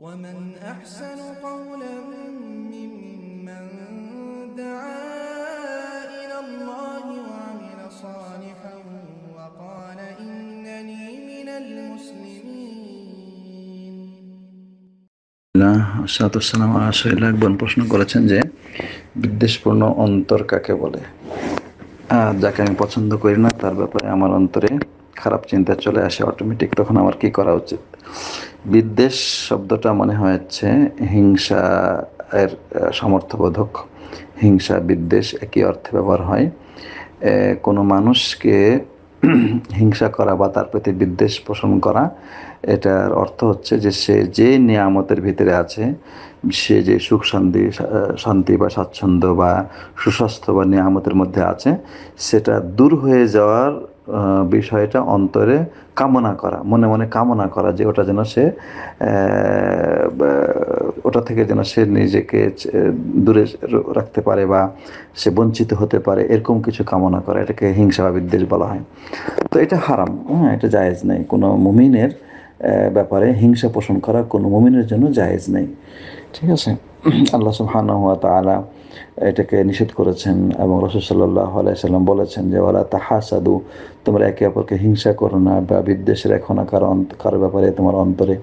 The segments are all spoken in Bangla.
ومن أحسن قولا ممن دعا إلى الله وعمل صالحا وقال إنني من المسلمين প্রশ্ন করেছেন যে বিদ্বেষপূর্ণ অন্তর কাকে বলে যাকে আমি পছন্দ করি না তার ব্যাপারে আমার অন্তরে খারাপ চিন্তা চলে আসে অটোমেটিক তখন আমার কি করা উচিত বিদ্বেষ শব্দটা মনে হয়েছে হিংসা এর সমর্থবোধক হিংসা বিদ্বেষ একই অর্থে ব্যবহার হয় কোনো মানুষকে হিংসা করা বা তার প্রতি বিদ্বেষ পোষণ করা এটার অর্থ হচ্ছে যে সে যে নিয়ামতের ভিতরে আছে সে যে সুখ শান্তি শান্তি বা স্বাচ্ছন্দ্য বা সুস্বাস্থ্য বা নিয়ামতের মধ্যে আছে সেটা দূর হয়ে যাওয়ার বিষয়টা অন্তরে কামনা করা মনে মনে কামনা করা যে ওটা যেন সে ওটা থেকে যেন সে নিজেকে দূরে রাখতে পারে বা সে বঞ্চিত হতে পারে এরকম কিছু কামনা করা এটাকে হিংসা বা বিদ্বেষ বলা হয় তো এটা হারাম হ্যাঁ এটা জায়েজ নেই কোনো মুমিনের ব্যাপারে হিংসা পোষণ করা কোনো মুমিনের জন্য জায়েজ নেই ঠিক আছে আল্লাহ সুহান হাত আলা এটাকে নিষেধ করেছেন এবং রসুসাল্লাহ আলাইসাল্লাম বলেছেন যে ওরা সাধু তোমরা একে অপরকে হিংসা করো না বা বিদ্বেষ রেখো না কারো কারো ব্যাপারে তোমার অন্তরে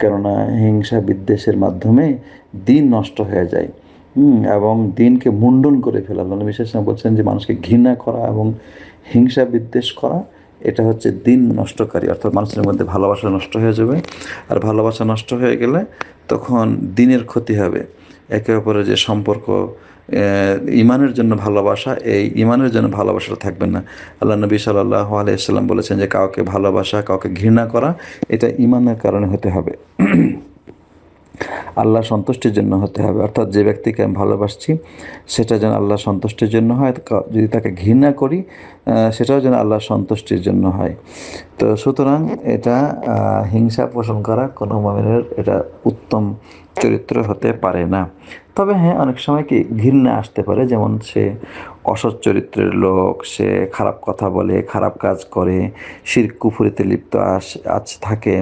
কেননা হিংসা বিদ্বেষের মাধ্যমে দিন নষ্ট হয়ে যায় এবং দিনকে মুন্ডন করে ফেলা মানে বিশেষ বলছেন যে মানুষকে ঘৃণা করা এবং হিংসা বিদ্বেষ করা এটা হচ্ছে দিন নষ্টকারী অর্থাৎ মানুষের মধ্যে ভালোবাসা নষ্ট হয়ে যাবে আর ভালোবাসা নষ্ট হয়ে গেলে তখন দিনের ক্ষতি হবে একে অপরের যে সম্পর্ক ইমানের জন্য ভালোবাসা এই ইমানের জন্য ভালোবাসাটা থাকবে না আল্লাহ নবী সাল্লাহ আলিয়া বলেছেন যে কাউকে ভালোবাসা কাউকে ঘৃণা করা এটা ইমানের কারণে হতে হবে আল্লাহ সন্তুষ্টির জন্য হতে হবে অর্থাৎ যে ব্যক্তিকে আমি ভালোবাসছি সেটা যেন আল্লাহ সন্তুষ্টির জন্য হয় যদি তাকে ঘৃণা করি সেটাও যেন আল্লাহ সন্তুষ্টির জন্য হয় তো সুতরাং এটা হিংসা পোষণ করা কোনো মামিনের এটা উত্তম চরিত্র হতে পারে না তবে হ্যাঁ অনেক সময় কি ঘৃণা আসতে পারে যেমন সে অসৎ চরিত্রের লোক সে খারাপ কথা বলে খারাপ কাজ করে শির কুফুরিতে লিপ্ত আস আজ থাকে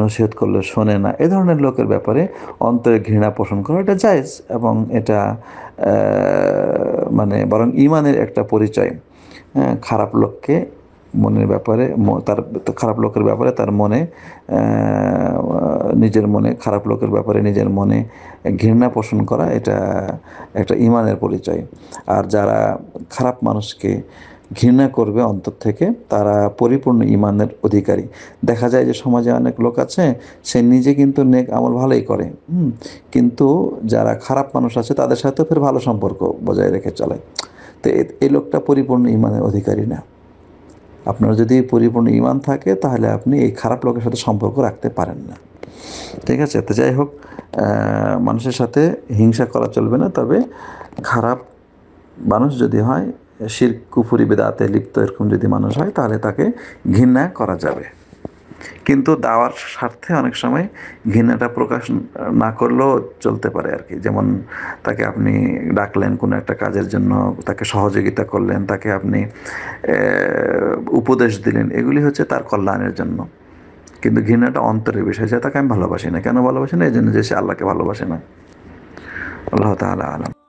নসিহত করলে শোনে না এ ধরনের লোকের ব্যাপারে অন্তরে ঘৃণা পোষণ করা এটা জায়জ এবং এটা মানে বরং ইমানের একটা পরিচয় খারাপ লোককে মনের ব্যাপারে তার খারাপ লোকের ব্যাপারে তার মনে নিজের মনে খারাপ লোকের ব্যাপারে নিজের মনে ঘৃণা পোষণ করা এটা একটা ইমানের পরিচয় আর যারা খারাপ মানুষকে ঘৃণা করবে অন্তর থেকে তারা পরিপূর্ণ ইমানের অধিকারী দেখা যায় যে সমাজে অনেক লোক আছে সে নিজে কিন্তু নেক আমল ভালোই করে কিন্তু যারা খারাপ মানুষ আছে তাদের সাথে ফের ভালো সম্পর্ক বজায় রেখে চলে তো এই লোকটা পরিপূর্ণ ইমানের অধিকারী না আপনার যদি পরিপূর্ণ ইমান থাকে তাহলে আপনি এই খারাপ লোকের সাথে সম্পর্ক রাখতে পারেন না ঠিক আছে তো যাই হোক মানুষের সাথে হিংসা করা চলবে না তবে খারাপ মানুষ যদি হয় শির কুফুরি বেদাতে লিপ্ত এরকম যদি মানুষ হয় তাহলে তাকে ঘৃণা করা যাবে কিন্তু দাওয়ার স্বার্থে অনেক সময় ঘৃণাটা প্রকাশ না করলেও চলতে পারে আর কি যেমন তাকে আপনি ডাকলেন কোনো একটা কাজের জন্য তাকে সহযোগিতা করলেন তাকে আপনি উপদেশ দিলেন এগুলি হচ্ছে তার কল্যাণের জন্য কিন্তু ঘৃণাটা অন্তরের বিষয় যে তাকে আমি ভালোবাসি না কেন ভালোবাসি না এই জন্য যে সে আল্লাহকে ভালোবাসে না আল্লাহ তালা আলম